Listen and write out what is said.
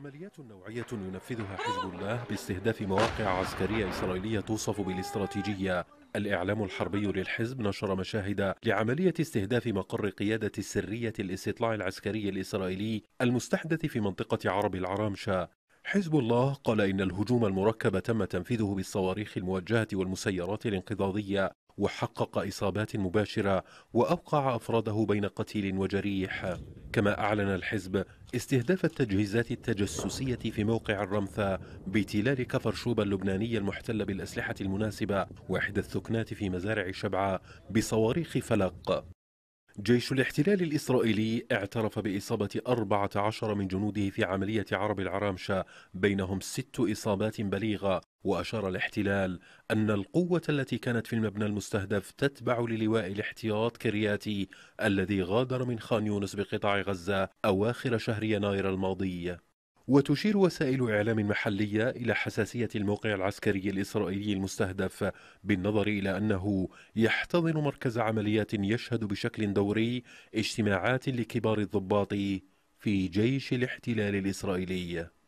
عمليات نوعية ينفذها حزب الله باستهداف مواقع عسكرية إسرائيلية توصف بالاستراتيجية الإعلام الحربي للحزب نشر مشاهد لعملية استهداف مقر قيادة السرية الاستطلاع العسكري الإسرائيلي المستحدث في منطقة عرب العرامشة حزب الله قال إن الهجوم المركب تم تنفيذه بالصواريخ الموجهة والمسيرات الانقضاضية وحقق إصابات مباشرة وأوقع أفراده بين قتيل وجريح كما أعلن الحزب استهداف التجهيزات التجسسية في موقع الرمثة بتلال كفر شوبا اللبناني المحتل بالأسلحة المناسبة وإحدى الثكنات في مزارع شبعة بصواريخ فلق جيش الاحتلال الإسرائيلي اعترف بإصابة 14 من جنوده في عملية عرب العرامشة بينهم ست إصابات بليغة وأشار الاحتلال أن القوة التي كانت في المبنى المستهدف تتبع للواء الاحتياط كرياتي الذي غادر من خان يونس بقطاع غزة أواخر شهر يناير الماضي وتشير وسائل إعلام محلية إلى حساسية الموقع العسكري الإسرائيلي المستهدف بالنظر إلى أنه يحتضن مركز عمليات يشهد بشكل دوري اجتماعات لكبار الضباط في جيش الاحتلال الإسرائيلي